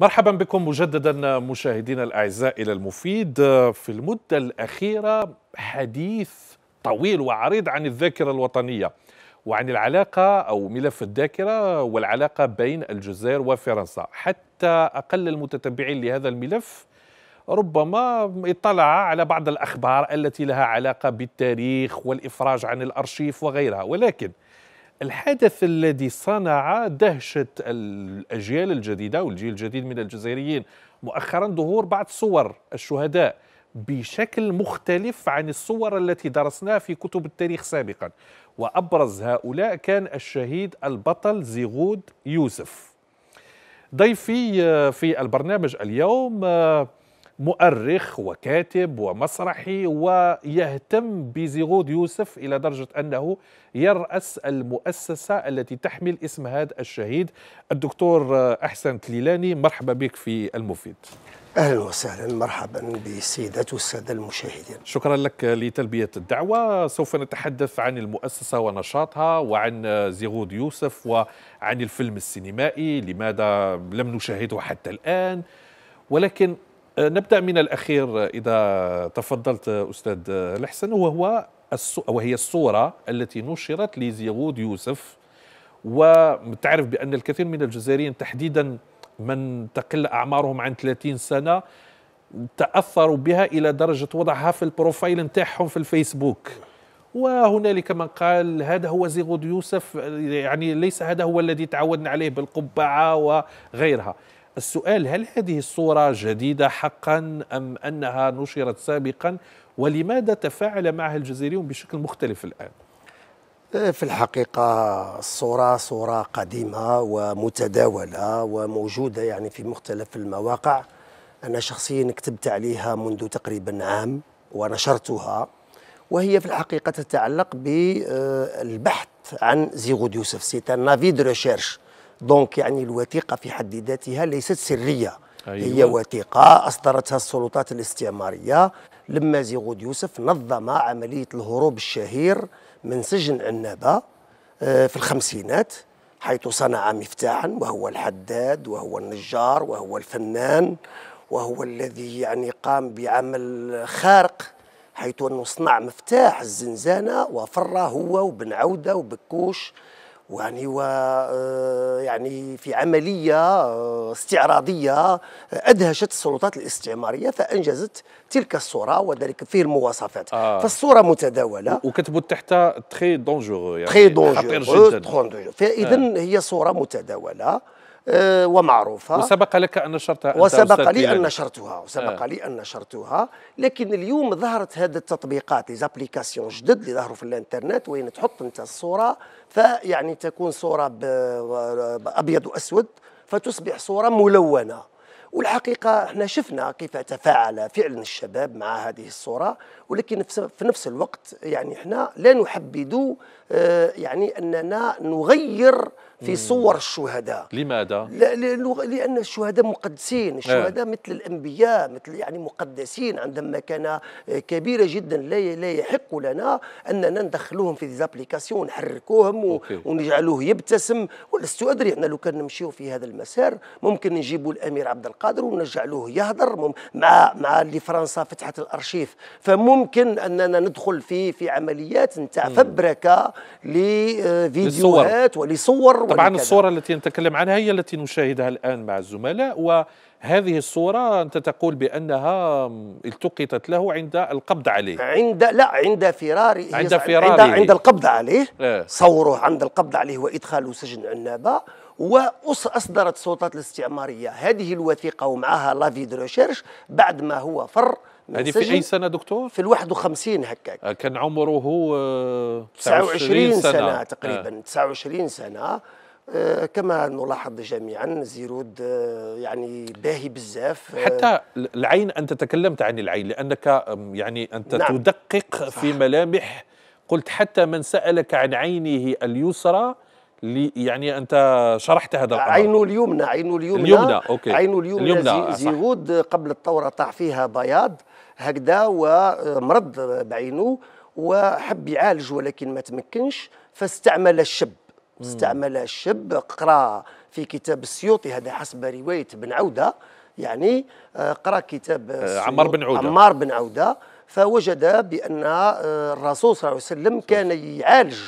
مرحبا بكم مجددا مشاهدينا الاعزاء الى المفيد في المده الاخيره حديث طويل وعريض عن الذاكره الوطنيه وعن العلاقه او ملف الذاكره والعلاقه بين الجزائر وفرنسا حتى اقل المتتبعين لهذا الملف ربما اطلع على بعض الاخبار التي لها علاقه بالتاريخ والافراج عن الارشيف وغيرها ولكن الحدث الذي صنع دهشة الأجيال الجديدة والجيل الجديد من الجزائريين مؤخرا ظهور بعض صور الشهداء بشكل مختلف عن الصور التي درسناها في كتب التاريخ سابقا وأبرز هؤلاء كان الشهيد البطل زيغود يوسف ضيفي في البرنامج اليوم مؤرخ وكاتب ومسرحي ويهتم بزيغود يوسف إلى درجة أنه يرأس المؤسسة التي تحمل اسم هذا الشهيد الدكتور أحسن كليلاني مرحبا بك في المفيد اهلا وسهلا مرحبا بسيدات والساده المشاهدين. شكرا لك لتلبيه الدعوه، سوف نتحدث عن المؤسسه ونشاطها وعن زيغود يوسف وعن الفيلم السينمائي، لماذا لم نشاهده حتى الان؟ ولكن آه، نبدا من الاخير آه، اذا تفضلت آه، استاذ الحسن وهو وهي الصوره التي نشرت لزيغود يوسف وتعرف بان الكثير من الجزائريين تحديدا من تقل اعمارهم عن 30 سنه تاثروا بها الى درجه وضعها في البروفايل نتاعهم في الفيسبوك وهنالك من قال هذا هو زيغود يوسف يعني ليس هذا هو الذي تعودنا عليه بالقبعه وغيرها السؤال هل هذه الصورة جديدة حقا أم أنها نشرت سابقا ولماذا تفاعل معها الجزائريون بشكل مختلف الآن؟ آه، في الحقيقة الصورة صورة قديمة ومتداولة وموجودة يعني في مختلف المواقع أنا شخصيا كتبت عليها منذ تقريبا عام ونشرتها وهي في الحقيقة تتعلق بالبحث عن زيغود يوسف سيت ان نافي دو ريشيرش دونك يعني الوثيقة في حد ذاتها ليست سرية أيوة. هي وثيقة أصدرتها السلطات الاستعمارية لما زيغود يوسف نظم عملية الهروب الشهير من سجن عنابة آه، في الخمسينات حيث صنع مفتاحا وهو الحداد وهو النجار وهو الفنان وهو الذي يعني قام بعمل خارق حيث انه صنع مفتاح الزنزانه وفر هو وبن عوده وبكوش يعني و آه، يعني في عمليه آه، استعراضيه آه، ادهشت السلطات الاستعماريه فانجزت تلك الصوره وذلك في المواصفات آه. فالصوره متداوله وكتبوا تحت تخي دونجور يعني دونجور خطير جدا فاذا آه. هي صوره متداوله آه، ومعروفة وسبق لك أن نشرتها وسبق لي أن نشرتها وسبق آه. لي أن نشرتها لكن اليوم ظهرت هذه التطبيقات زابليكاسيون جدد اللي ظهروا في الانترنت وين تحط أنت الصورة فيعني تكون صورة بأبيض وأسود فتصبح صورة ملونة والحقيقة احنا شفنا كيف تفاعل فعلا الشباب مع هذه الصورة ولكن في نفس الوقت يعني احنا لا نحبذ آه، يعني أننا نغير في صور الشهداء لماذا؟ لأن الشهداء مقدسين آه. الشهداء آه. مثل الأنبياء مثل يعني مقدسين عندهم مكانة آه، كبيرة جدا لا لا يحق لنا أننا ندخلوهم في ديزابليكاسيون نحركوهم ونجعلوه يبتسم ولست أدري أن لو كان نمشيو في هذا المسار ممكن نجيبوا الأمير عبد القادر ونجعلوه يهضر مع مع اللي فرنسا فتحت الأرشيف فممكن أننا ندخل في في عمليات نتاع فبركة لفيديوهات ولصور طبعا ولكذا. الصورة التي نتكلم عنها هي التي نشاهدها الآن مع الزملاء وهذه الصورة أنت تقول بأنها التقطت له عند القبض عليه عند لا عند فراره عند فراره عند, عند القبض عليه آه. صوره عند القبض عليه وإدخاله سجن عنابة وأصدرت السلطات الاستعمارية هذه الوثيقة ومعها لافي ريشيرش بعد ما هو فر هذه في اي سنه دكتور؟ في ال 51 هكاك آه، كان عمره هو آه، 29 سنه, سنة تقريبا آه. 29 سنه آه، كما نلاحظ جميعا زيرود يعني باهي بزاف حتى العين انت تكلمت عن العين لانك يعني انت نعم. تدقق صح. في ملامح قلت حتى من سالك عن عينه اليسرى يعني انت شرحت هذا الامر عينه اليمنى عينه اليمنى اليمنى اوكي عينه اليمنى, اليمنى زي زيرود قبل الثوره طاح فيها بياض هكذا ومرض بعينه وحب يعالج ولكن ما تمكنش فاستعمل الشب استعمل الشب قرا في كتاب السيوطي هذا حسب روايه بن عوده يعني آه، قرا كتاب آه، آه، عمار بن عوده عمار بن عوده فوجد بان الرسول صلى الله عليه وسلم كان يعالج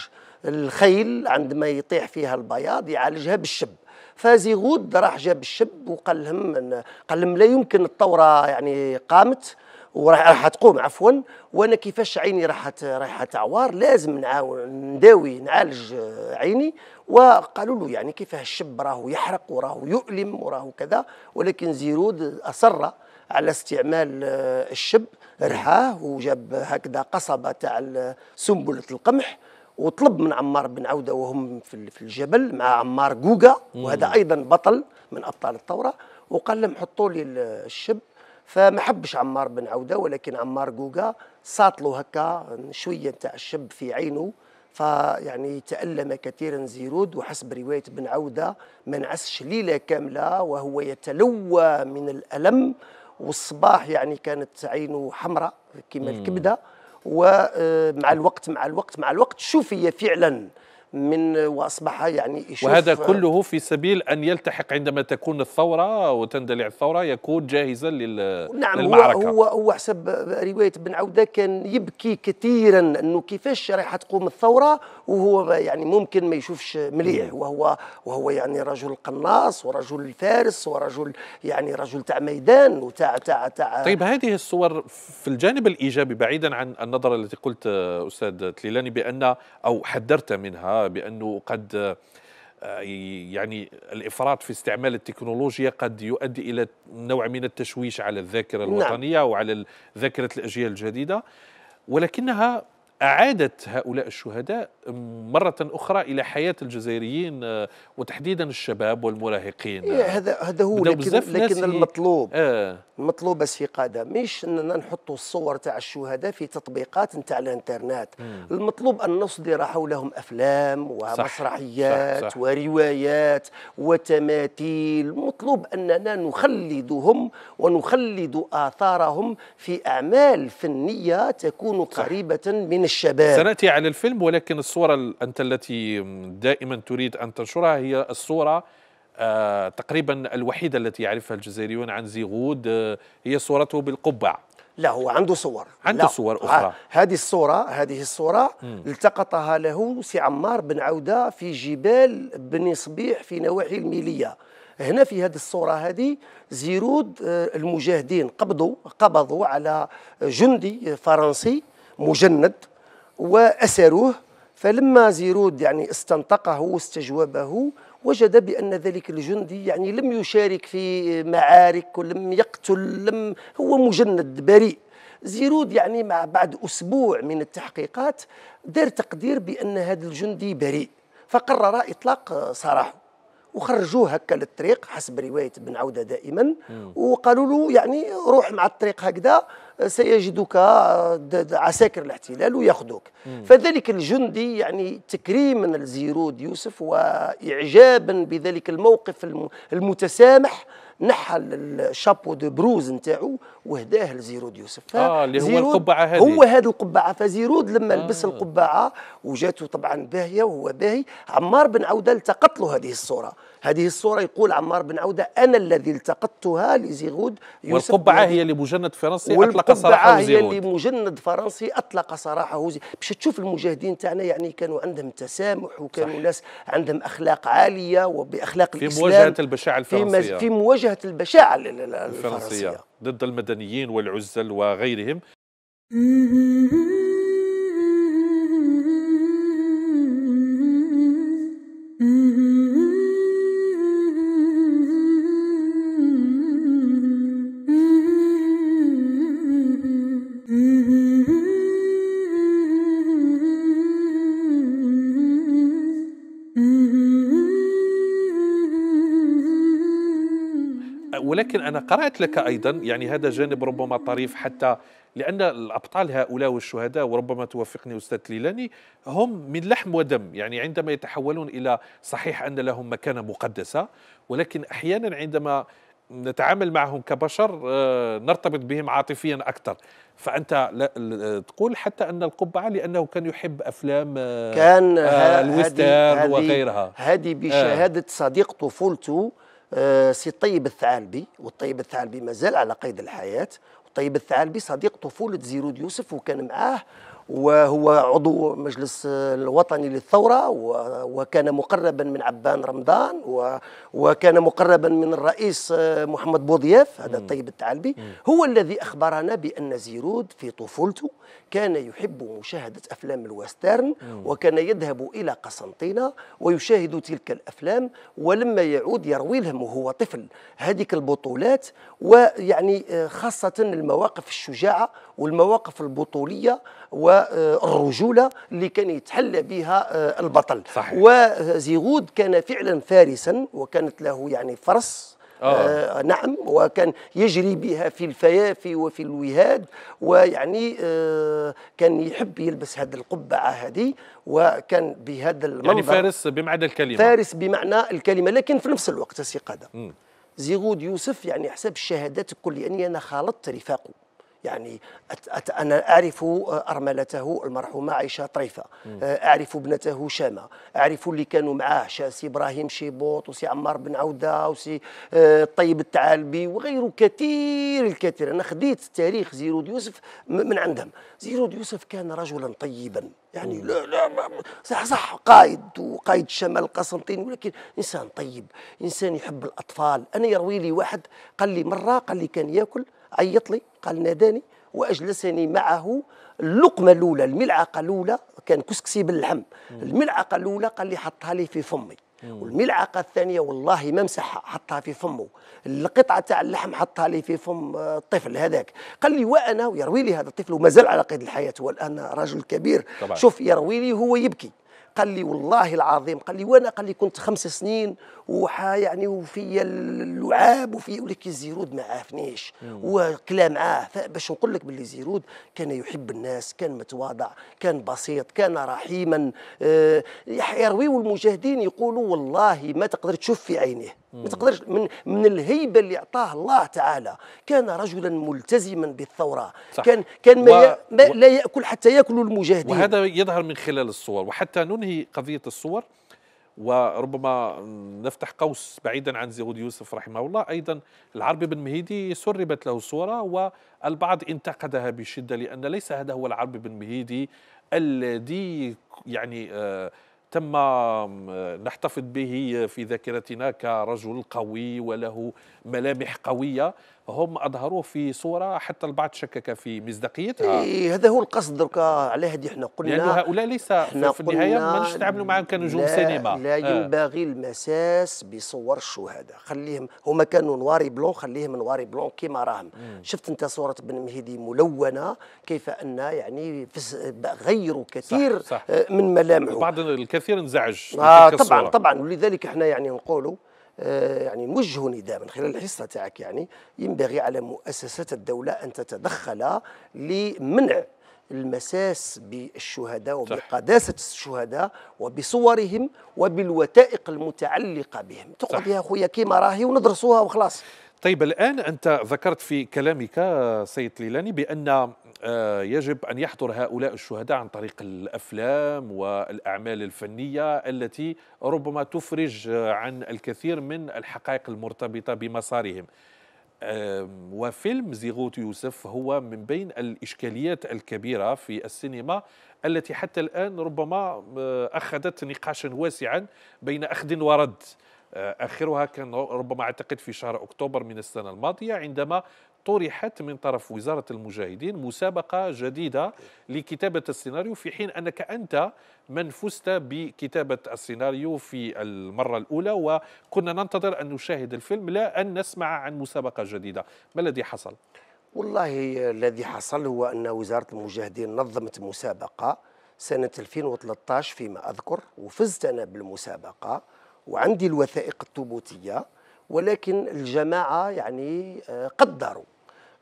الخيل عندما يطيح فيها البياض يعالجها بالشب فزيغود راح جاب الشب وقال لهم قال لهم لا يمكن الثوره يعني قامت وراح تقوم عفوا وانا كيفاش عيني راح رايحه تعوار لازم نعاون نداوي نعالج آه، عيني وقالوا له يعني كيفاه الشب راهو يحرق وراهو يؤلم وراهو كذا ولكن زيرود اصر على استعمال آه، الشب رحاه وجاب هكذا قصبه تاع سنبله القمح وطلب من عمار بن عوده وهم في الجبل مع عمار جوجا وهذا ايضا بطل من ابطال الثوره وقال لهم حطوا لي الشب فما حبش عمار بن عوده ولكن عمار جوجا ساطلو هكا شويه نتاع الشب في عينه فيعني تألم كثيرا زيرود وحسب رواية بن عودة ما نعسش ليلة كاملة وهو يتلوى من الألم والصباح يعني كانت عينه حمراء كما الكبدة ومع آه، الوقت مع الوقت مع الوقت شوفي فعلا من واصبح يعني وهذا كله في سبيل ان يلتحق عندما تكون الثوره وتندلع الثوره يكون جاهزا لل نعم للمعركه هو هو حسب روايه بن عوده كان يبكي كثيرا انه كيفاش رايحه تقوم الثوره وهو يعني ممكن ما يشوفش مليح وهو وهو يعني رجل قناص ورجل فارس ورجل يعني رجل تاع ميدان وتاع تاع تاع طيب هذه الصور في الجانب الايجابي بعيدا عن النظره التي قلت استاذ تليلاني بان او حذرت منها بانه قد آه، يعني الافراط في استعمال التكنولوجيا قد يؤدي الى نوع من التشويش على الذاكره نعم. الوطنيه نعم. وعلى ذاكره الاجيال الجديده ولكنها أعادت هؤلاء الشهداء مرة أخرى إلى حياة الجزائريين آه، وتحديدا الشباب والمراهقين إيه هذا هذا هو لكن, لكن المطلوب آه المطلوب سي قادة مش أننا نحطوا الصور تاع الشهداء في تطبيقات تاع الانترنت مم. المطلوب أن نصدر حولهم أفلام ومسرحيات صح صح صح. وروايات وتماثيل المطلوب أننا نخلدهم ونخلد آثارهم في أعمال فنية تكون قريبة من الشباب سناتي على الفيلم ولكن الصوره انت التي دائما تريد ان تنشرها هي الصوره آه، تقريبا الوحيده التي يعرفها الجزائريون عن زيغود آه، هي صورته بالقبعه لا هو عنده صور عنده لا. صور اخرى آه، هذه الصوره هذه الصوره مم. التقطها له سي عمار بن عوده في جبال بني صبيح في نواحي الميليه هنا في هذه الصورة هذه زيرود المجاهدين قبضوا قبضوا على جندي فرنسي مجند وأسروه فلما زيرود يعني استنطقه واستجوبه وجد بأن ذلك الجندي يعني لم يشارك في معارك ولم يقتل لم هو مجند بريء زيرود يعني مع بعد أسبوع من التحقيقات دار تقدير بأن هذا الجندي بريء فقرر إطلاق سراحه وخرجوه هكا للطريق حسب روايه ابن عوده دائما وقالوا له يعني روح مع الطريق هكذا سيجدك عساكر الاحتلال ويأخذوك فذلك الجندي يعني تكريما لزيرود يوسف وإعجابا بذلك الموقف المتسامح نحى الشابو دو بروز نتاعو وهداه لزيرود يوسف اه اللي هو القبعه هذه هو هذه القبعه فزيرود لما آه. لبس القبعه وجاته طبعا باهيه وهو باهي عمار بن عوده التقط له هذه الصوره هذه الصورة يقول عمار بن عودة أنا الذي التقطتها لزيغود يوسف والقبعة هي لمجند فرنسي أطلق سراحه زيغود هي لمجند فرنسي أطلق سراحه باش تشوف المجاهدين تاعنا يعني كانوا عندهم تسامح وكانوا صحيح. ناس عندهم أخلاق عالية وبأخلاق في الإسلام في مواجهة البشاعة الفرنسية في مواجهة البشاعة الفرنسية ضد المدنيين والعزل وغيرهم mm-hmm. ولكن أنا قرأت لك أيضا يعني هذا جانب ربما طريف حتى لأن الأبطال هؤلاء والشهداء وربما توافقني أستاذ ليلاني هم من لحم ودم يعني عندما يتحولون إلى صحيح أن لهم مكانة مقدسة ولكن أحيانا عندما نتعامل معهم كبشر آه، نرتبط بهم عاطفيا اكثر فانت تقول حتى ان القبعه لانه كان يحب افلام آه، كان آه، الويسترن وغيرها هذه بشهاده صديق طفولته آه، سي الطيب الثعالبي والطيب الثعالبي مازال على قيد الحياه والطيب الثعالبي صديق طفوله زيرود يوسف وكان معاه وهو عضو مجلس الوطني للثورة وكان مقربا من عبان رمضان وكان مقربا من الرئيس محمد بوضياف هذا الطيب التعلبي هو الذي أخبرنا بأن زيرود في طفولته كان يحب مشاهدة أفلام الوسترن وكان يذهب إلى قسنطينة ويشاهد تلك الأفلام ولما يعود يروي لهم وهو طفل هذه البطولات ويعني خاصة المواقف الشجاعة والمواقف البطولية والرجوله اللي كان يتحلى بها آه، البطل صحيح. وزيغود كان فعلا فارسا وكانت له يعني فرس آه. آه. نعم وكان يجري بها في الفيافي وفي الوهاد ويعني آه كان يحب يلبس هذه القبعة هذه وكان بهذا المنظر يعني فارس بمعنى الكلمة فارس بمعنى الكلمة لكن في نفس الوقت سي قادة زيغود يوسف يعني حسب الشهادات الكل لأني يعني أنا خالطت رفاقه يعني أنا أعرف أرملته المرحومة عائشة طريفة آه، أعرف ابنته شامة أعرف اللي كانوا معاه سي إبراهيم شيبوط وسي عمار بن عودة وسي آه، الطيب التعالبي وغيره كثير الكثير أنا خديت تاريخ زيرود يوسف من عندهم زيرود يوسف كان رجلا طيبا يعني لا لا صح صح قائد وقائد الشمال القسنطيني ولكن انسان طيب انسان يحب الاطفال انا يروي لي واحد قال لي مره قال لي كان ياكل عيط لي قال ناداني واجلسني معه اللقمه الاولى الملعقه الاولى كان كسكسي باللحم الملعقه الاولى قال لي حطها لي في فمي والملعقه الثانيه والله ما مسحها حطها في فمه القطعه تاع اللحم حطها لي في فم آه، الطفل هذاك قال لي وانا ويروي لي هذا الطفل ومازال على قيد الحياه والان رجل كبير طبعا. شوف يروي لي هو يبكي قال لي والله العظيم قال لي وانا قال لي كنت خمس سنين وحا يعني وفيا اللعاب وفي ولك زيرود ما عافنيش وكلا معاه باش نقول لك باللي زيرود كان يحب الناس كان متواضع كان بسيط كان رحيما آه، يرويو المجاهدين يقولوا والله ما تقدر تشوف في عينيه ما تقدرش من من الهيبه اللي اعطاه الله تعالى كان رجلا ملتزما بالثوره صح. كان كان ما, و... ما لا ياكل حتى ياكل المجاهدين وهذا يظهر من خلال الصور وحتى ننهي قضيه الصور وربما نفتح قوس بعيدا عن زهود يوسف رحمه الله ايضا العربي بن مهيدي سربت له صوره والبعض انتقدها بشده لان ليس هذا هو العربي بن مهيدي الذي يعني آه تم نحتفظ به في ذاكرتنا كرجل قوي وله ملامح قويه هم اظهروه في صوره حتى البعض شكك في مصداقيتها إيه هذا هو القصد درك على هذه احنا قلنا لانه يعني هؤلاء ليس في النهايه ما نتعاملوا معهم كنجوم سينما لا آه. ينبغي المساس بصور الشهداء خليهم هما كانوا نواري بلون خليهم نواري بلون كيما راهم شفت انت صوره بن مهدي ملونه كيف ان يعني غيروا كثير صح صح. آه، من ملامحه بعض الكثير انزعج آه طبعا طبعا ولذلك احنا يعني نقولوا آه، يعني نوجه نداء من خلال الحصه تاعك يعني ينبغي على مؤسسات الدوله ان تتدخل لمنع المساس بالشهداء وبقداسة الشهداء وبصورهم وبالوثائق المتعلقة بهم تقعد يا أخويا كيما راهي وندرسوها وخلاص طيب الآن أنت ذكرت في كلامك سيد ليلاني بأن آه، يجب أن يحضر هؤلاء الشهداء عن طريق الأفلام والأعمال الفنية التي ربما تفرج عن الكثير من الحقائق المرتبطة بمسارهم وفيلم زيغوت يوسف هو من بين الإشكاليات الكبيرة في السينما التي حتى الآن ربما آه، أخذت نقاشا واسعا بين أخذ ورد آه، آخرها كان ربما أعتقد في شهر أكتوبر من السنة الماضية عندما طرحت من طرف وزارة المجاهدين مسابقة جديدة لكتابة السيناريو في حين أنك أنت من فزت بكتابة السيناريو في المرة الأولى وكنا ننتظر أن نشاهد الفيلم لا أن نسمع عن مسابقة جديدة ما الذي حصل؟ والله الذي حصل هو أن وزارة المجاهدين نظمت مسابقة سنة 2013 فيما أذكر وفزت أنا بالمسابقة وعندي الوثائق الثبوتية ولكن الجماعة يعني آه، قدروا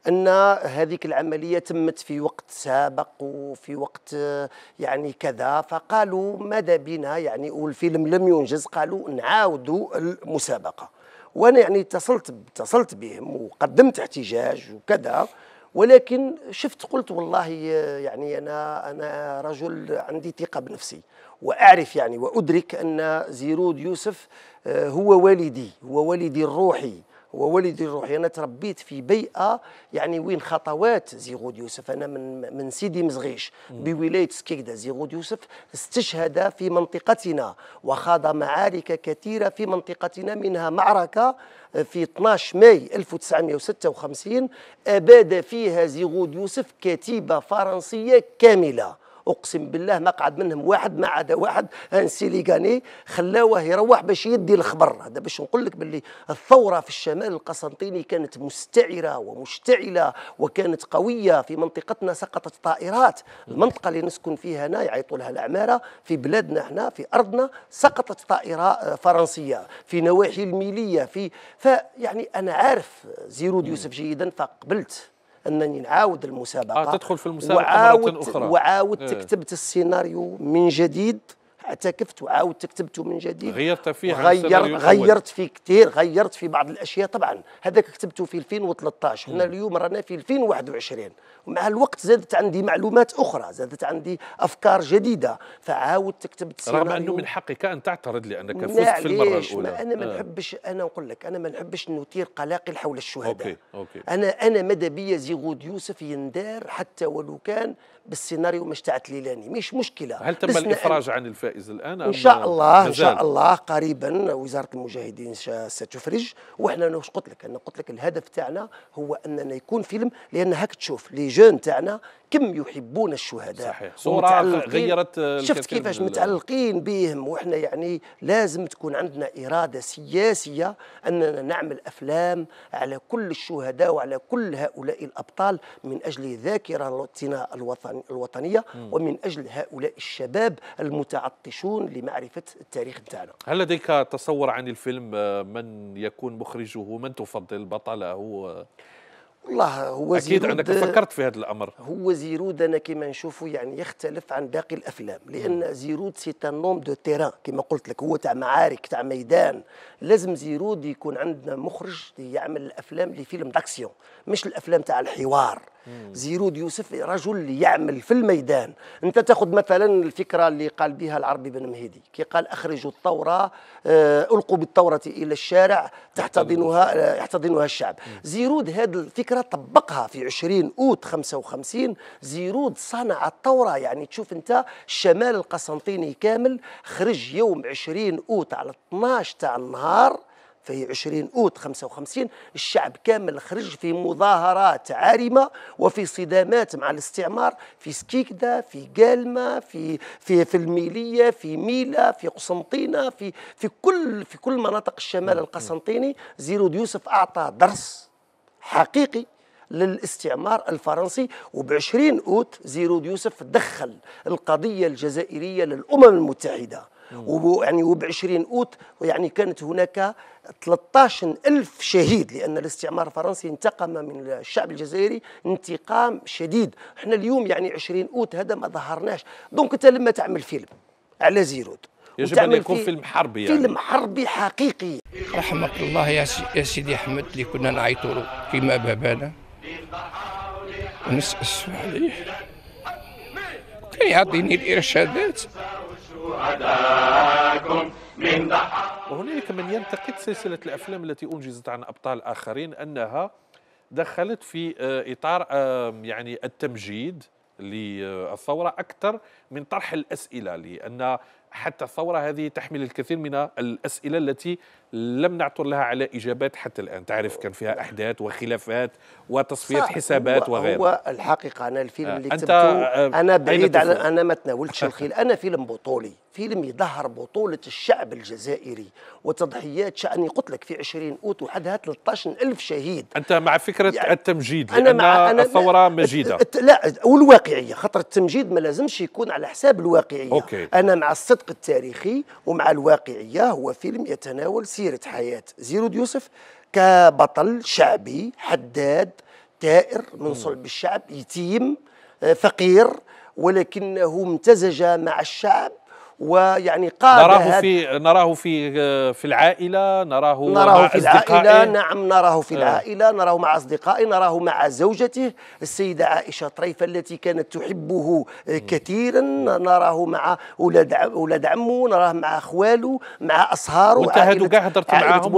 ان هذيك العمليه تمت في وقت سابق وفي وقت آه، يعني كذا فقالوا ماذا بنا يعني والفيلم لم ينجز قالوا نعاودوا المسابقه وانا يعني اتصلت اتصلت بهم وقدمت احتجاج وكذا ولكن شفت قلت والله آه، يعني انا انا رجل عندي ثقه بنفسي واعرف يعني وادرك ان زيرود يوسف آه، هو والدي هو والدي الروحي ووالدي روحي يعني انا تربيت في بيئه يعني وين خطوات زيغود يوسف انا من من سيدي مزغيش بولايه سكيكدا زيغود يوسف استشهد في منطقتنا وخاض معارك كثيره في منطقتنا منها معركه آه، في 12 ماي 1956 اباد آه، فيها زيغود يوسف كتيبه فرنسيه كامله اقسم بالله ما قعد منهم واحد ما عدا واحد انسيليغاني خلاوه يروح باش يدي الخبر هذا باش نقول لك باللي الثوره في الشمال القسنطيني كانت مستعره ومشتعله وكانت قويه في منطقتنا سقطت طائرات المنطقه اللي نسكن فيها هنا يعيطوا لها العماره في بلادنا احنا في ارضنا سقطت طائره فرنسيه في نواحي الميليه في فيعني انا عارف زيرود يوسف جيدا فقبلت انني نعاود المسابقه آه تدخل في المسابقه وعاود مرة اخرى وعاود إيه. تكتبت السيناريو من جديد اعتكفت وعاودت كتبته من جديد غيرت فيه غير غيرت فيه كثير غيرت في بعض الاشياء طبعا هذاك كتبته في 2013 حنا اليوم رانا في 2021 ومع الوقت زادت عندي معلومات اخرى زادت عندي افكار جديده فعاودت كتبت رغم انه من حقك ان تعترض لانك فزت في المره الاولى ما انا ما آه. نحبش انا نقول لك انا ما نحبش نثير قلاقل حول الشهداء أوكي. أوكي. انا انا مدى بيا زيغود يوسف يندار حتى ولو كان بالسيناريو مش تاع تليلاني مش مشكله هل تم الافراج عن الفائز الجوائز الان ان شاء الله ان شاء الله قريبا وزاره المجاهدين ستفرج وحنا انا واش قلت لك انا قلت لك الهدف تاعنا هو اننا يكون فيلم لان هاك تشوف لي جون تاعنا كم يحبون الشهداء صحيح صورة غيرت شفت كيفاش متعلقين بهم وحنا يعني لازم تكون عندنا إرادة سياسية أننا نعمل أفلام على كل الشهداء وعلى كل هؤلاء الأبطال من أجل ذاكرتنا الوطنية ومن أجل هؤلاء الشباب المتعطلين مفتشون لمعرفه التاريخ بتاعنا هل لديك تصور عن الفيلم آه، من يكون مخرجه؟ من تفضل بطله؟ والله هو اكيد انك فكرت في هذا الامر هو زيرود انا كما نشوفه يعني يختلف عن باقي الافلام لان زيرود سي ان نوم دو تيران كما قلت لك هو تاع معارك تاع ميدان لازم زيرود يكون عندنا مخرج يعمل الافلام لفيلم داكسيون مش الافلام تاع الحوار زيرود يوسف رجل يعمل في الميدان انت تاخذ مثلا الفكره اللي قال بها العربي بن مهيدي كي قال اخرجوا الثوره آه، القوا بالثوره الى الشارع تحتضنها آه، يحتضنها الشعب زيرود هذه الفكره طبقها في 20 اوت 55 زيرود صنع الثوره يعني تشوف انت الشمال القسنطيني كامل خرج يوم 20 اوت على 12 تاع النهار فهي 20 أوت 55 الشعب كامل خرج في مظاهرات عارمة وفي صدامات مع الاستعمار في سكيكدا في كالما في في في الميلية في ميلا في قسنطينة في في كل في كل مناطق الشمال نعم. القسنطيني زيرود يوسف أعطى درس حقيقي للاستعمار الفرنسي وب20 أوت زيرود يوسف دخل القضية الجزائرية للأمم المتحدة ويعني وب 20 يعني اوت ويعني كانت هناك 13 ألف شهيد لأن الاستعمار الفرنسي انتقم من الشعب الجزائري انتقام شديد احنا اليوم يعني 20 أوت هذا ما ظهرناش دونك أنت لما تعمل فيلم على زيرود يجب أن يكون فيلم حربي يعني. فيلم حربي حقيقي رحمك الله يا, يا سيدي أحمد اللي كنا نعيطوا له كيما بابانا ونسأسف عليه كان يعطيني الإرشادات وهناك من ينتقد سلسلة الأفلام التي أنجزت عن أبطال آخرين أنها دخلت في آه، إطار يعني التمجيد للثورة أكثر من طرح الأسئلة لأن حتى الثورة هذه تحمل الكثير من الأسئلة التي لم نعثر لها على اجابات حتى الان، تعرف كان فيها احداث وخلافات وتصفيه حسابات وغيرها. هو الحقيقه انا الفيلم آه اللي كتبته آه، انا بعيد على انا ما تناولتش الخيل، انا فيلم بطولي، فيلم يظهر بطوله الشعب الجزائري وتضحيات شأن لك في 20 اوت وحدها 13 ألف شهيد. انت مع فكره يعني التمجيد لان أنا مع أنا الثوره مجيده. لا والواقعيه، خاطر التمجيد ما لازمش يكون على حساب الواقعيه. أوكي. انا مع الصدق التاريخي ومع الواقعيه هو فيلم يتناول سي مسيرة حياة زيرود يوسف كبطل شعبي حداد تائر من صلب الشعب يتيم آه، فقير ولكنه امتزج مع الشعب ويعني قاد نراه في نراه في آه، في العائله نراه نراه مع في العائله نعم نراه في آه. العائله نراه مع اصدقائه نراه مع زوجته السيده عائشه طريفه التي كانت تحبه آه، كثيرا نراه مع اولاد اولاد عمه نراه مع اخواله مع اصهاره وانت هادو كاع هضرت معاهم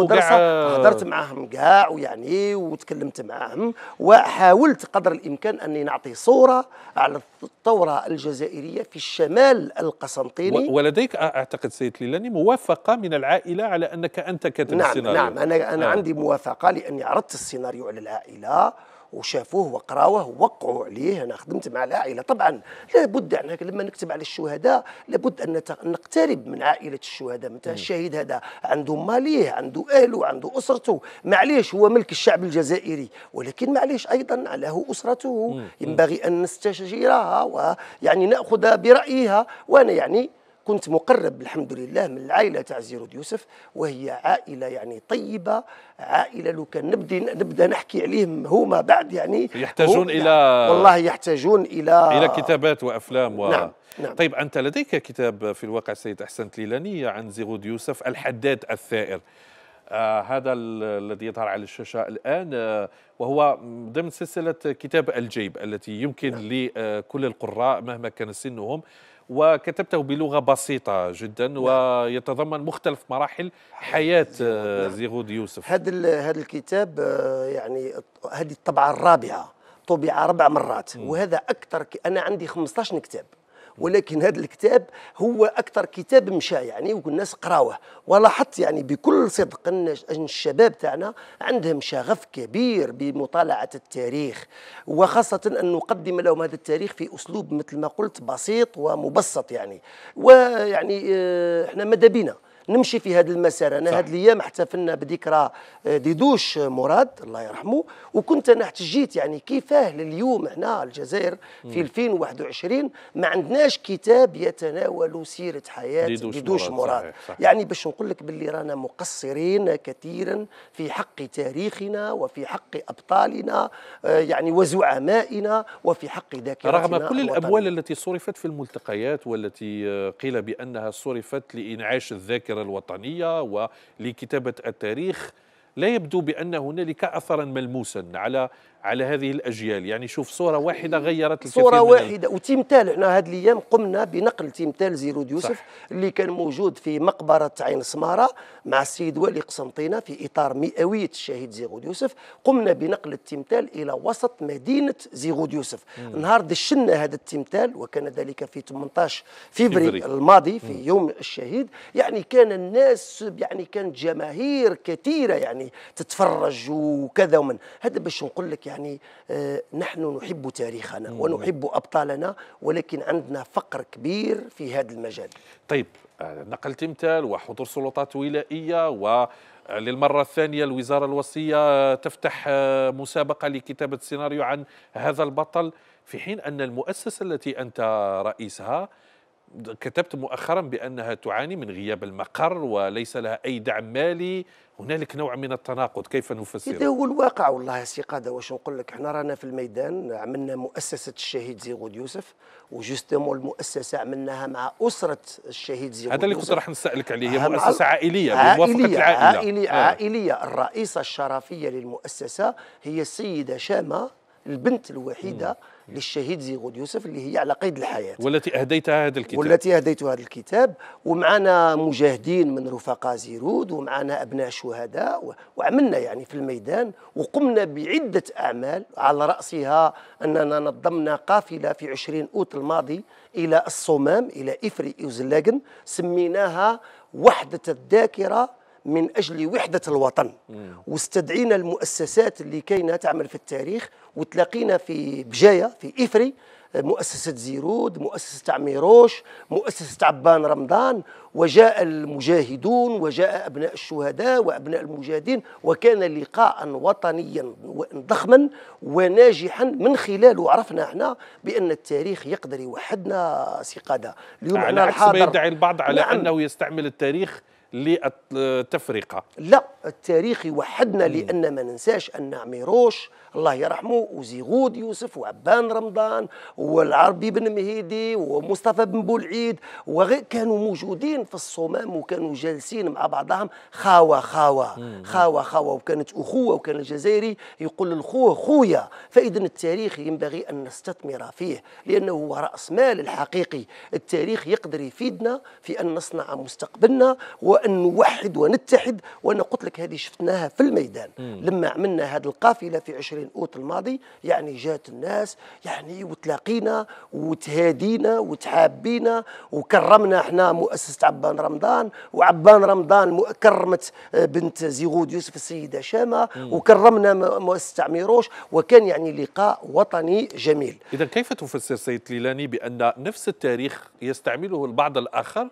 هضرت معاهم كاع ويعني وتكلمت معاهم وحاولت قدر الامكان اني نعطي صوره على الثورة الجزائرية في الشمال القسنطيني ولديك أعتقد سيد ليلاني موافقة من العائلة على أنك أنت كاتب نعم السيناريو نعم أنا, أنا نعم. عندي موافقة لأني عرضت السيناريو على العائلة وشافوه وقراوه ووقعوا عليه انا خدمت مع العائله طبعا لابد ان لما نكتب على الشهداء لابد ان نقترب من عائله الشهداء مثلا الشهيد هذا عنده ماليه عنده اهله عنده اسرته معليش هو ملك الشعب الجزائري ولكن معليش ايضا له اسرته ينبغي ان نستشيرها ويعني ناخذ برايها وانا يعني كنت مقرب الحمد لله من العائله تاع زيرود يوسف وهي عائله يعني طيبه عائله لو كان نبدي نبدا نحكي عليهم هما بعد يعني يحتاجون الى نعم، والله يحتاجون الى الى كتابات وافلام و... نعم نعم. طيب انت لديك كتاب في الواقع سيد احسن تليلاني عن زيرود يوسف الحداد الثائر آه هذا الذي يظهر على الشاشة الآن آه وهو ضمن سلسلة كتاب الجيب التي يمكن نعم. لكل آه القراء مهما كان سنهم وكتبته بلغة بسيطة جدا نعم. ويتضمن مختلف مراحل حياة آه، نعم. زيغود يوسف هذا الكتاب آه، يعني هذه الطبعة الرابعة طبع أربع مرات وهذا أكثر أنا عندي 15 كتاب ولكن هذا الكتاب هو اكثر كتاب مشى يعني والناس قراوه ولاحظت يعني بكل صدق ان الشباب تاعنا عندهم شغف كبير بمطالعه التاريخ وخاصه ان نقدم لهم هذا التاريخ في اسلوب مثل ما قلت بسيط ومبسط يعني ويعني آه، احنا ماذا بينا نمشي في هذا المسار انا هذه الايام احتفلنا بذكرى آه، ديدوش مراد الله يرحمه وكنت انا احتجيت يعني كيفاه لليوم هنا الجزائر في 2021 ما عندناش كتاب يتناول سيره حياه ديدوش, ديدوش مراد, مراد. صحيح. صحيح. يعني باش نقول لك باللي رانا مقصرين كثيرا في حق تاريخنا وفي حق ابطالنا آه، يعني وزعمائنا وفي حق ذاكرتنا رغم كل الاموال التي صرفت في الملتقيات والتي آه، قيل بانها صرفت لانعاش الذاكره الذاكره الوطنيه ولكتابه التاريخ لا يبدو بان هنالك اثرا ملموسا على على هذه الاجيال يعني شوف صوره واحده غيرت الكثير صوره واحده وتمثال احنا هذه الايام قمنا بنقل تمثال زيرود يوسف صح. اللي كان موجود في مقبره عين سماره مع السيد والي قسنطينه في اطار مئويه الشهيد زيرود يوسف قمنا بنقل التمثال الى وسط مدينه زيرود يوسف مم. نهار دشنا هذا التمثال وكان ذلك في 18 فبراير الماضي في مم. يوم الشهيد يعني كان الناس يعني كانت جماهير كثيره يعني تتفرج وكذا ومن هذا باش نقول لك يعني يعني آه، نحن نحب تاريخنا ونحب أبطالنا ولكن عندنا فقر كبير في هذا المجال طيب آه، نقل تمثال وحضور سلطات ولائية و آه، للمرة الثانية الوزارة الوصية تفتح مسابقة لكتابة سيناريو عن هذا البطل في حين أن المؤسسة التي أنت رئيسها كتبت مؤخرا بأنها تعاني من غياب المقر وليس لها أي دعم مالي هنالك نوع من التناقض كيف نفسر هذا هو الواقع والله سي قادة واش نقول لك احنا رانا في الميدان عملنا مؤسسة الشهيد زيغود يوسف وجوستومون المؤسسة عملناها مع أسرة الشهيد زيغود هذا اللي كنت راح نسألك عليه هي مؤسسة عائلية بموافقة العائلة عائلية, آه. عائلية الرئيسة الشرفية للمؤسسة هي السيدة شامة البنت الوحيدة للشهيد زيغود يوسف اللي هي على قيد الحياة والتي أهديتها هذا الكتاب والتي أهديتها هذا الكتاب ومعنا مجاهدين من رفقاء زيرود ومعنا أبناء شهداء وعملنا يعني في الميدان وقمنا بعدة أعمال على رأسها أننا نظمنا قافلة في 20 أوت الماضي إلى الصمام إلى إفري إوزلاغن سميناها وحدة الذاكرة من أجل وحدة الوطن واستدعينا المؤسسات اللي كاينة تعمل في التاريخ وتلاقينا في بجاية في إفري مؤسسة زيرود مؤسسة عميروش مؤسسة عبان رمضان وجاء المجاهدون وجاء أبناء الشهداء وأبناء المجاهدين وكان لقاء وطنيا ضخما وناجحا من خلاله عرفنا احنا بأن التاريخ يقدر يوحدنا سقادة اليوم على عكس ما يدعي البعض على نعم. أنه يستعمل التاريخ للتفرقة لا التاريخ يوحدنا لأن ما ننساش أن ميروش الله يرحمه وزيغود يوسف وعبان رمضان والعربي بن مهيدي ومصطفى بن بولعيد وغير كانوا موجودين في الصمام وكانوا جالسين مع بعضهم خاوة خاوة خاوة خاوة وكانت أخوة وكان الجزائري يقول للخوه خويا فإذا التاريخ ينبغي أن نستثمر فيه لأنه هو رأس مال الحقيقي التاريخ يقدر يفيدنا في أن نصنع مستقبلنا وأن نوحد ونتحد وأنا قلت لك هذه شفناها في الميدان لما عملنا هذه القافلة في عشرين 22 اوت الماضي يعني جات الناس يعني وتلاقينا وتهادينا وتحابينا وكرمنا احنا مؤسسه عبان رمضان وعبان رمضان كرمت آه، بنت زيغود يوسف السيده شامه وكرمنا مؤسسه عميروش وكان يعني لقاء وطني جميل اذا كيف تفسر سيد ليلاني بان نفس التاريخ يستعمله البعض الاخر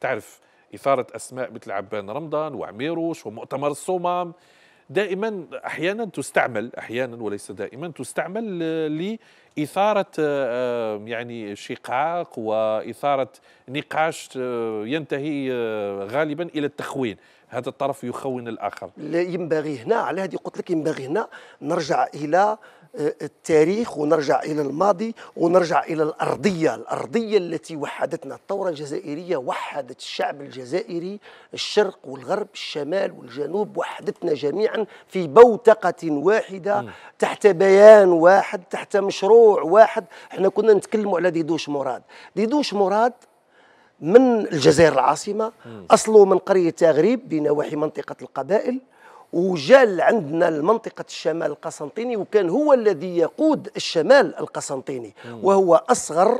تعرف إثارة أسماء مثل عبان رمضان وعميروش ومؤتمر الصمام دائما احيانا تستعمل احيانا وليس دائما تستعمل آه، لاثاره آه، آه، يعني شقاق واثاره نقاش ينتهي غالبا الى التخوين هذا الطرف يخون الاخر ينبغي هنا على هذه قلت لك ينبغي هنا نرجع الى التاريخ ونرجع إلى الماضي ونرجع إلى الأرضية الأرضية التي وحدتنا الثورة الجزائرية وحدت الشعب الجزائري الشرق والغرب الشمال والجنوب وحدتنا جميعا في بوتقة واحدة تحت بيان واحد تحت مشروع واحد احنا كنا نتكلموا على ديدوش مراد ديدوش مراد من الجزائر العاصمة أصله من قرية تغريب بنواحي منطقة القبائل وجال عندنا لمنطقة الشمال القسنطيني وكان هو الذي يقود الشمال القسنطيني وهو أصغر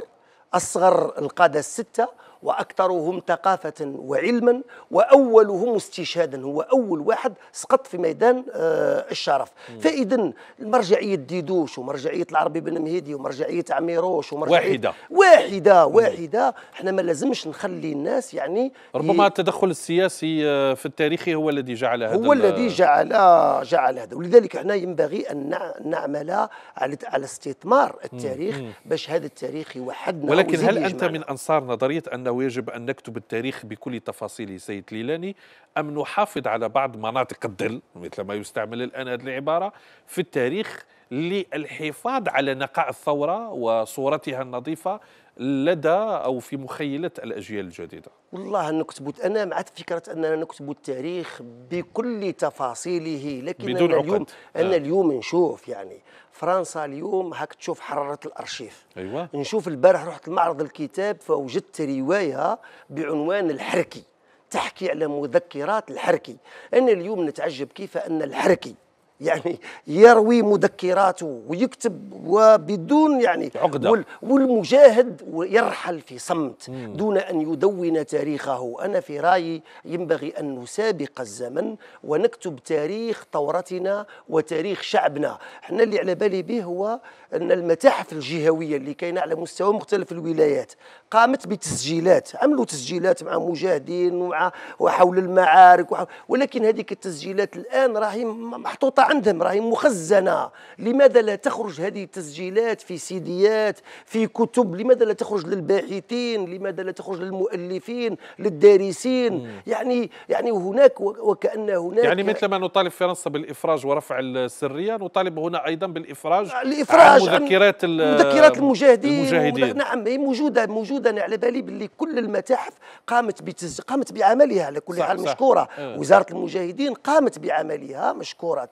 أصغر القادة الستة وأكثرهم ثقافة وعلما وأولهم استشهادا هو أول واحد سقط في ميدان آه، الشرف فإذا مرجعية ديدوش ومرجعية العربي بن مهيدي ومرجعية عميروش ومرجعية واحدة واحدة واحدة احنا ما لازمش نخلي الناس يعني ربما ي... التدخل السياسي آه، في التاريخ هو الذي جعل هذا هو الذي جعل آه، جعل هذا ولذلك احنا ينبغي أن نعمل على على استثمار التاريخ باش هذا التاريخ يوحدنا ولكن هل أنت من أنصار نظرية أنه ويجب أن نكتب التاريخ بكل تفاصيله سيد ليلاني أم نحافظ على بعض مناطق الدل مثل ما يستعمل الآن هذه العبارة في التاريخ للحفاظ على نقاء الثورة وصورتها النظيفة لدى او في مخيله الاجيال الجديده؟ والله نكتب انا مع فكره اننا نكتب التاريخ بكل تفاصيله لكن بدون أنا اليوم عقد. انا آه. اليوم نشوف يعني فرنسا اليوم هاك تشوف حراره الارشيف ايوه نشوف البارح رحت لمعرض الكتاب فوجدت روايه بعنوان الحركي تحكي على مذكرات الحركي انا اليوم نتعجب كيف ان الحركي يعني يروي مذكراته ويكتب وبدون يعني عقدة والمجاهد يرحل في صمت دون أن يدون تاريخه أنا في رأيي ينبغي أن نسابق الزمن ونكتب تاريخ ثورتنا وتاريخ شعبنا احنا اللي على بالي به هو أن المتاحف الجهوية اللي كاينة على مستوى مختلف الولايات قامت بتسجيلات عملوا تسجيلات مع مجاهدين وحول المعارك وحول ولكن هذيك التسجيلات الآن راهي محطوطة عندهم راهي مخزنه لماذا لا تخرج هذه التسجيلات في سيديات في كتب لماذا لا تخرج للباحثين لماذا لا تخرج للمؤلفين للدارسين مم. يعني يعني هناك وكان هناك يعني مثل ما نطالب فرنسا بالافراج ورفع السريه نطالب هنا ايضا بالافراج الافراج عن مذكرات مذكرات المجاهدين, المجاهدين. نعم هي موجوده موجوده انا على بالي باللي كل المتاحف قامت بتز... قامت بعملها على كل حال مشكوره اه. وزاره المجاهدين قامت بعملها مشكوره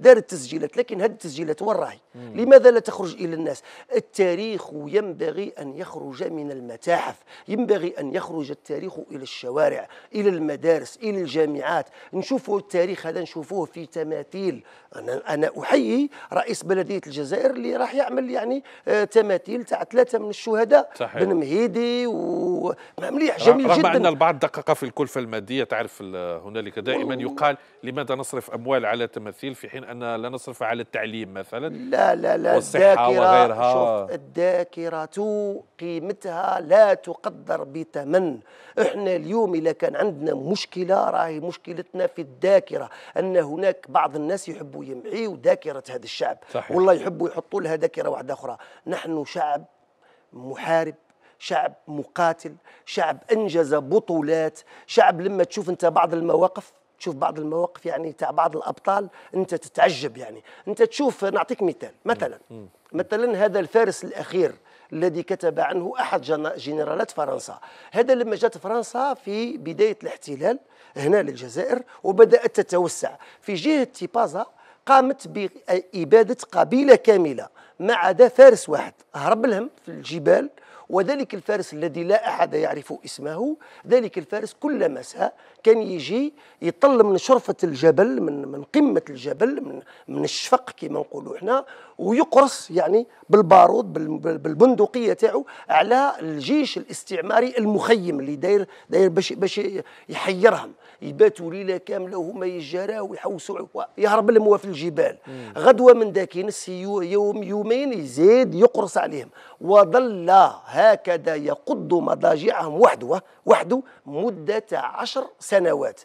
دارت تسجيلات لكن هذه التسجيلات وين راهي؟ لماذا لا تخرج إلى الناس؟ التاريخ ينبغي أن يخرج من المتاحف ينبغي أن يخرج التاريخ إلى الشوارع إلى المدارس إلى الجامعات نشوفوا التاريخ هذا نشوفوه في تماثيل أنا, أنا أحيي رئيس بلدية الجزائر اللي راح يعمل يعني آه تماثيل تاع ثلاثة من الشهداء صحيح. بن مهيدي و مليح جميل رغم جدا أن البعض دقق في الكلفة المادية تعرف هنالك دائما يقال لماذا نصرف أموال على تماثيل في في حين ان لا نصرف على التعليم مثلا لا لا لا والصحة وغيرها شوف الذاكرة قيمتها لا تقدر بثمن احنا اليوم إذا كان عندنا مشكلة راهي مشكلتنا في الذاكرة أن هناك بعض الناس يحبوا يمعيوا ذاكرة هذا الشعب صحيح. والله يحبوا يحطوا لها ذاكرة واحدة أخرى نحن شعب محارب شعب مقاتل شعب انجز بطولات شعب لما تشوف انت بعض المواقف تشوف بعض المواقف يعني تاع بعض الابطال انت تتعجب يعني انت تشوف نعطيك مثال مثلا مثلا هذا الفارس الاخير الذي كتب عنه احد جنرالات فرنسا هذا لما جت فرنسا في بدايه الاحتلال هنا للجزائر وبدات تتوسع في جهه تيبازا قامت باباده قبيله كامله ما عدا فارس واحد هرب لهم في الجبال وذلك الفارس الذي لا احد يعرف اسمه ذلك الفارس كل مساء كان يجي يطل من شرفه الجبل من من قمه الجبل من من الشفق كما نقولوا احنا ويقرص يعني بالبارود بالبندقيه تاعو على الجيش الاستعماري المخيم اللي داير داير باش باش يحيرهم يباتوا ليله كامله وهما يجراو ويحوسوا يهرب لهم في الجبال غدوه من داكين يوم يومين يزيد يقرص عليهم وظل هكذا يقض مضاجعهم وحده وحده مدة عشر سنوات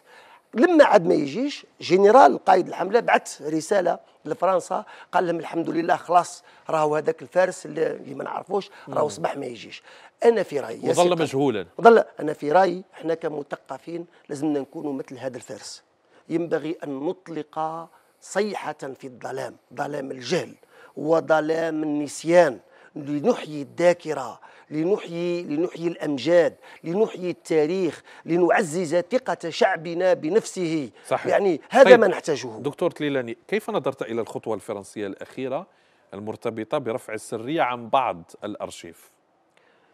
لما عاد ما يجيش جنرال قائد الحمله بعث رساله لفرنسا قال لهم الحمد لله خلاص راهو هذاك الفارس اللي ما نعرفوش راهو صبح ما يجيش انا في رايي وظل مجهولا وظل انا في رايي احنا كمثقفين لازمنا نكونوا مثل هذا الفارس ينبغي ان نطلق صيحه في الظلام ظلام الجهل وظلام النسيان لنحيي الذاكرة لنحيي لنحيي الامجاد لنحيي التاريخ لنعزز ثقه شعبنا بنفسه صحيح. يعني هذا طيب. ما نحتاجه دكتور تليلاني كيف نظرت الى الخطوه الفرنسيه الاخيره المرتبطه برفع السريه عن بعض الارشيف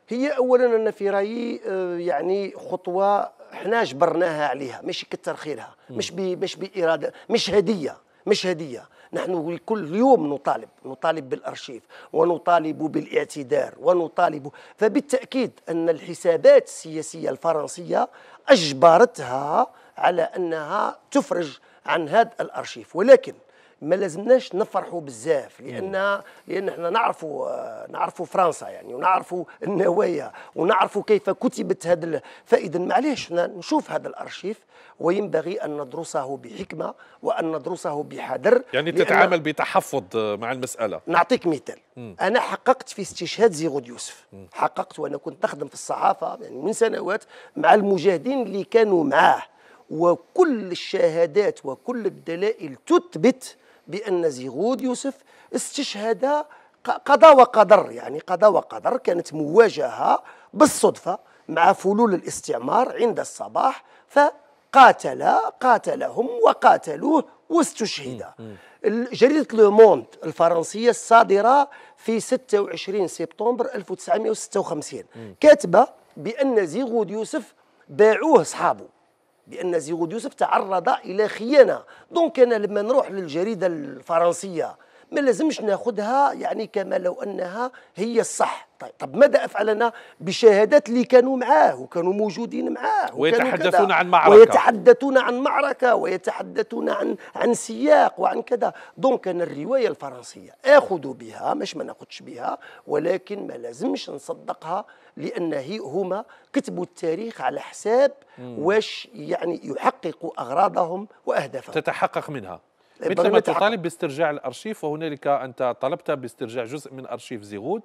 هي اولا انا في رايي آه، يعني خطوه احنا جبرناها عليها مش كتر خيرها مش مش باراده مش هديه مش هدية نحن كل يوم نطالب نطالب بالأرشيف ونطالب بالاعتذار ونطالب فبالتأكيد أن الحسابات السياسية الفرنسية أجبرتها على أنها تفرج عن هذا الأرشيف ولكن ما لازمناش نفرحوا بزاف لان لان احنا نعرفوا آه، نعرفوا فرنسا يعني ونعرفوا النوايا ونعرفوا كيف كتبت هذا فاذا معليش نشوف هذا الارشيف وينبغي ان ندرسه بحكمه وان ندرسه بحذر يعني تتعامل بتحفظ آه، مع المساله نعطيك مثال انا حققت في استشهاد زيغود يوسف حققت وانا كنت نخدم في الصحافه يعني من سنوات مع المجاهدين اللي كانوا معاه وكل الشهادات وكل الدلائل تثبت بأن زيغود يوسف استشهد قضاء وقدر يعني قضاء وقدر كانت مواجهة بالصدفة مع فلول الاستعمار عند الصباح فقاتل قاتلهم وقاتلوه واستشهد جريدة لوموند الفرنسية الصادرة في 26 سبتمبر 1956 كاتبة بأن زيغود يوسف باعوه اصحابه بان زيغود يوسف تعرض الى خيانه دونك انا لما نروح للجريده الفرنسيه ما لازمش ناخذها يعني كما لو انها هي الصح طيب طب ماذا افعل انا بشهادات اللي كانوا معاه وكانوا موجودين معاه ويتحدثون عن معركه ويتحدثون عن معركه ويتحدثون عن عن سياق وعن كذا دونك انا الروايه الفرنسيه اخذ بها مش ما ناخذش بها ولكن ما لازمش نصدقها لان هي هما كتبوا التاريخ على حساب واش يعني يحققوا اغراضهم واهدافهم تتحقق منها مثلما تطالب باسترجاع الارشيف وهنالك انت طلبت باسترجاع جزء من ارشيف زيغود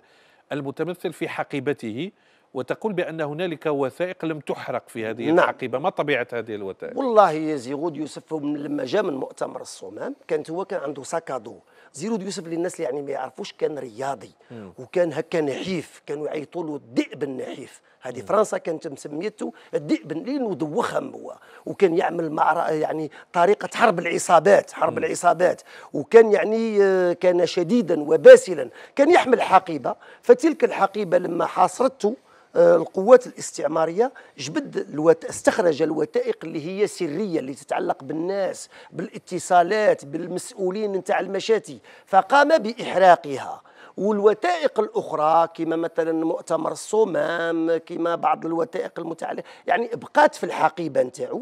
المتمثل في حقيبته وتقول بان هنالك وثائق لم تحرق في هذه نعم. الحقيبه ما طبيعه هذه الوثائق والله يا زيغود يوسف لما جاء من مؤتمر الصمام كانت هو كان عنده ساكادو زيرو يوسف للناس اللي يعني ما يعرفوش كان رياضي وكان هكا نحيف كانوا يعيطوا له الذئب النحيف هذه فرنسا كانت مسميته الذئب لانه دوخم هو وكان يعمل مع يعني طريقه حرب العصابات حرب مم. العصابات وكان يعني آه، كان شديدا وباسلا كان يحمل حقيبه فتلك الحقيبه لما حاصرته آه، القوات الاستعماريه جبد الوت... استخرج الوثائق اللي هي سريه اللي تتعلق بالناس بالاتصالات بالمسؤولين نتاع المشاتي فقام باحراقها والوثائق الاخرى كما مثلا مؤتمر الصمام كما بعض الوثائق المتعلقه يعني بقات في الحقيبه نتاعو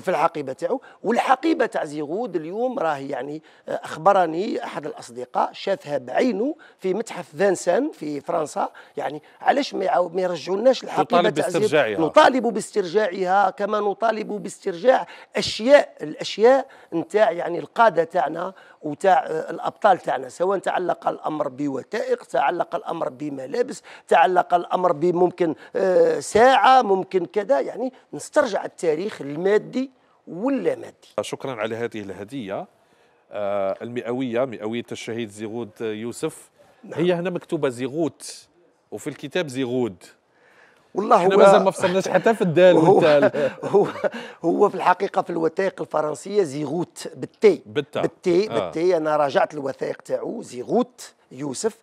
في الحقيبه نتاعو والحقيبه تاع زيغود اليوم راهي يعني آه، اخبرني احد الاصدقاء شافها بعينه في متحف فانسان في فرنسا يعني علاش ما يرجعولناش الحقيبه تاع زيغود نطالب باسترجاعها كما نطالب باسترجاع اشياء الاشياء نتاع يعني القاده تاعنا وتاع آه، الابطال تاعنا سواء تعلق الامر بوثائق تعلق الامر بملابس تعلق الامر بممكن آه، ساعه ممكن كذا يعني نسترجع التاريخ المادي ولا مادي شكرا على هذه الهديه آه، المئويه مئويه الشهيد زيغود يوسف نعم. هي هنا مكتوبه زيغوت وفي الكتاب زيغود والله احنا مازال ما فصلناش حتى في الدال والتال هو هو في الحقيقه في الوثائق الفرنسيه زيغوت بالتي بالتا. بالتي آه. بالتي انا راجعت الوثائق تاعو زيغوت يوسف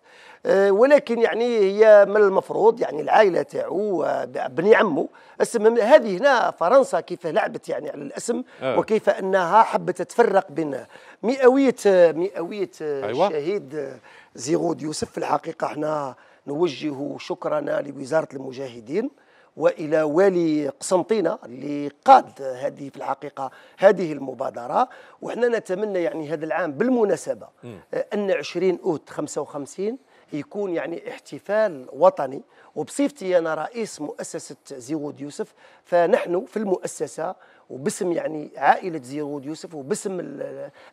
آه، ولكن يعني هي من المفروض يعني العائله تاعو آه، بني عمه اسم هذه هنا فرنسا كيف لعبت يعني على الاسم آه. وكيف انها حبت تفرق بين مئويه مئويه آه، أيوة. الشهيد زيغود يوسف في الحقيقه احنا نوجه شكرنا لوزارة المجاهدين والى والي قسنطينه اللي قاد هذه في الحقيقه هذه المبادره وحنا نتمنى يعني هذا العام بالمناسبه آه، ان 20 اوت 55 يكون يعني احتفال وطني وبصفتي انا رئيس مؤسسه زيغود يوسف فنحن في المؤسسه وباسم يعني عائله زيغود يوسف وباسم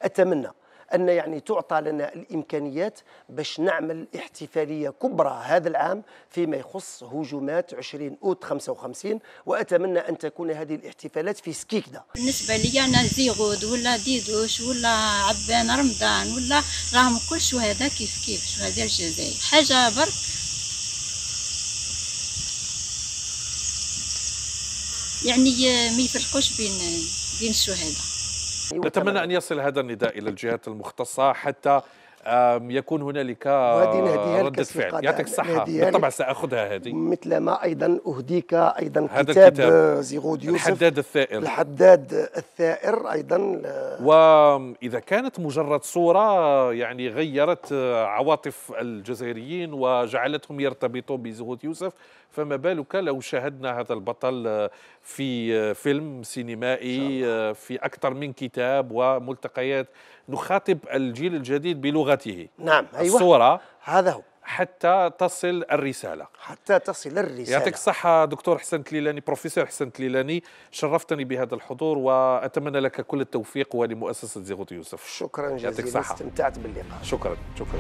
اتمنى ان يعني تعطى لنا الامكانيات باش نعمل احتفاليه كبرى هذا العام فيما يخص هجومات 20 اوت 55 واتمنى ان تكون هذه الاحتفالات في سكيكدا بالنسبه لي انا زيغود ولا ديدوش ولا عبان رمضان ولا راهم كل شهداء كيف كيف شهداء الجزائر حاجه برك يعني ما يفرقوش بين بين الشهداء أيوة، نتمنى أن يصل هذا النداء إلى الجهات المختصة حتى يكون هنالك آه، ردة فعل يعطيك الصحة بالطبع سأخذها هذه مثل ما أيضا أهديك أيضا هذا كتاب, الكتاب زيغود يوسف الحداد الثائر الحداد الثائر أيضا وإذا كانت مجرد صورة يعني غيرت آه، عواطف الجزائريين وجعلتهم يرتبطوا بزيغود يوسف فما بالك لو شاهدنا هذا البطل آه، في آه، فيلم سينمائي آه، في أكثر من كتاب وملتقيات نخاطب الجيل الجديد بلغته نعم أيوة الصورة هذا هو حتى تصل الرسالة حتى تصل الرسالة يعطيك الصحة دكتور حسن تليلاني بروفيسور حسن تليلاني شرفتني بهذا الحضور وأتمنى لك كل التوفيق ولمؤسسة زيغوت يوسف شكرا جزيلا استمتعت باللقاء شكرا شكرا